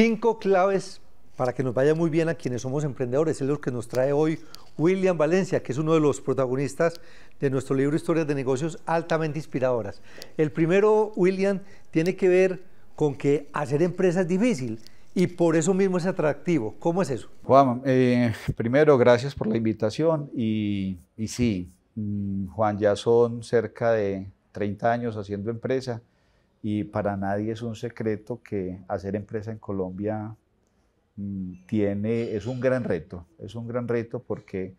Cinco claves para que nos vaya muy bien a quienes somos emprendedores. Es lo que nos trae hoy William Valencia, que es uno de los protagonistas de nuestro libro Historias de Negocios altamente inspiradoras. El primero, William, tiene que ver con que hacer empresa es difícil y por eso mismo es atractivo. ¿Cómo es eso? Juan, eh, primero, gracias por la invitación y, y sí, mm, Juan, ya son cerca de 30 años haciendo empresa y para nadie es un secreto que hacer empresa en Colombia mm, tiene, es un gran reto, es un gran reto porque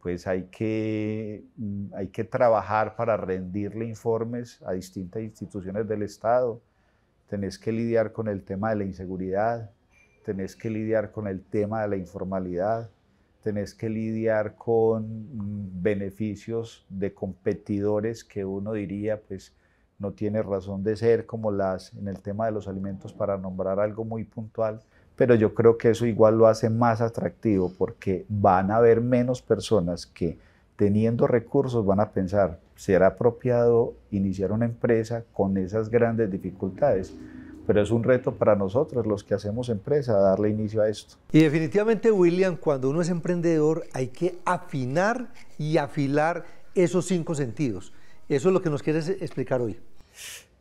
pues hay que, mm, hay que trabajar para rendirle informes a distintas instituciones del Estado, tenés que lidiar con el tema de la inseguridad, tenés que lidiar con el tema de la informalidad, tenés que lidiar con mm, beneficios de competidores que uno diría, pues no tiene razón de ser como las en el tema de los alimentos para nombrar algo muy puntual, pero yo creo que eso igual lo hace más atractivo porque van a haber menos personas que teniendo recursos van a pensar, ¿será apropiado iniciar una empresa con esas grandes dificultades? Pero es un reto para nosotros, los que hacemos empresa, darle inicio a esto. Y definitivamente, William, cuando uno es emprendedor hay que afinar y afilar esos cinco sentidos. Eso es lo que nos quieres explicar hoy.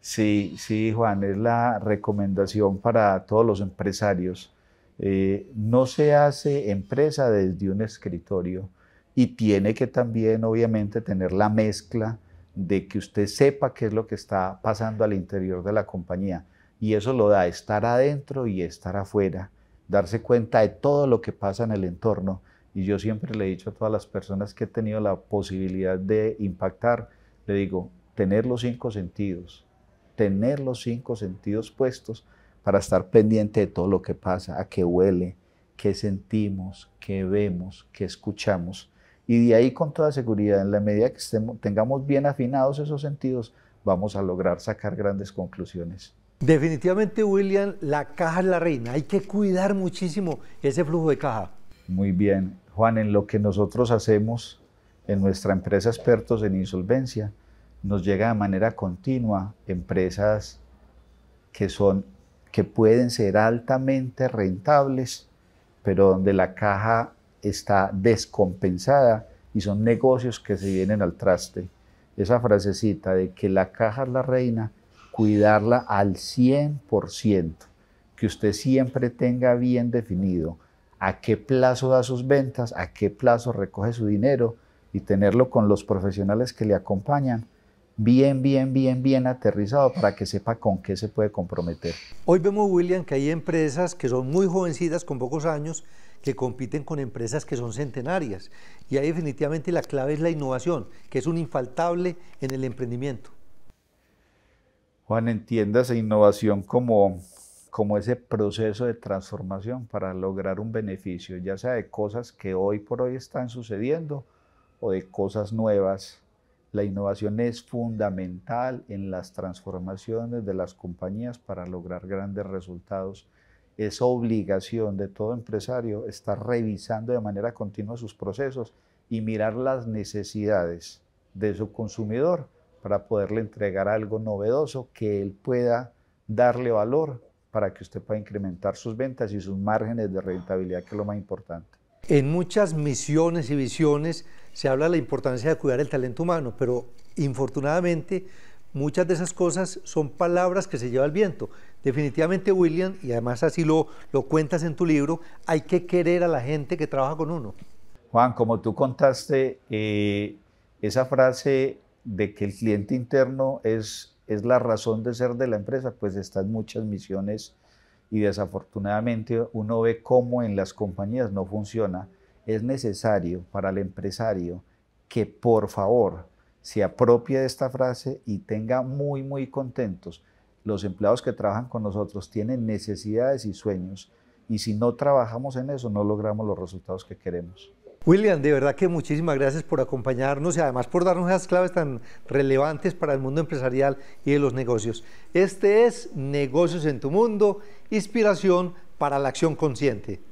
Sí, sí, Juan, es la recomendación para todos los empresarios. Eh, no se hace empresa desde un escritorio y tiene que también, obviamente, tener la mezcla de que usted sepa qué es lo que está pasando al interior de la compañía. Y eso lo da estar adentro y estar afuera, darse cuenta de todo lo que pasa en el entorno. Y yo siempre le he dicho a todas las personas que he tenido la posibilidad de impactar, le digo, tener los cinco sentidos, tener los cinco sentidos puestos para estar pendiente de todo lo que pasa, a qué huele, qué sentimos, qué vemos, qué escuchamos. Y de ahí con toda seguridad, en la medida que estemos, tengamos bien afinados esos sentidos, vamos a lograr sacar grandes conclusiones. Definitivamente, William, la caja es la reina. Hay que cuidar muchísimo ese flujo de caja. Muy bien. Juan, en lo que nosotros hacemos en nuestra empresa expertos en insolvencia, nos llega de manera continua empresas que son que pueden ser altamente rentables, pero donde la caja está descompensada y son negocios que se vienen al traste. Esa frasecita de que la caja es la reina, cuidarla al 100%, que usted siempre tenga bien definido a qué plazo da sus ventas, a qué plazo recoge su dinero y tenerlo con los profesionales que le acompañan bien, bien, bien, bien aterrizado para que sepa con qué se puede comprometer. Hoy vemos, William, que hay empresas que son muy jovencitas, con pocos años, que compiten con empresas que son centenarias. Y ahí definitivamente la clave es la innovación, que es un infaltable en el emprendimiento. Juan, esa innovación como, como ese proceso de transformación para lograr un beneficio, ya sea de cosas que hoy por hoy están sucediendo o de cosas nuevas la innovación es fundamental en las transformaciones de las compañías para lograr grandes resultados. Es obligación de todo empresario estar revisando de manera continua sus procesos y mirar las necesidades de su consumidor para poderle entregar algo novedoso que él pueda darle valor para que usted pueda incrementar sus ventas y sus márgenes de rentabilidad, que es lo más importante. En muchas misiones y visiones se habla de la importancia de cuidar el talento humano, pero infortunadamente muchas de esas cosas son palabras que se lleva el viento. Definitivamente, William, y además así lo, lo cuentas en tu libro, hay que querer a la gente que trabaja con uno. Juan, como tú contaste, eh, esa frase de que el cliente interno es, es la razón de ser de la empresa, pues está en muchas misiones y desafortunadamente uno ve cómo en las compañías no funciona, es necesario para el empresario que por favor se apropie de esta frase y tenga muy, muy contentos. Los empleados que trabajan con nosotros tienen necesidades y sueños y si no trabajamos en eso no logramos los resultados que queremos. William, de verdad que muchísimas gracias por acompañarnos y además por darnos esas claves tan relevantes para el mundo empresarial y de los negocios. Este es Negocios en tu Mundo, inspiración para la acción consciente.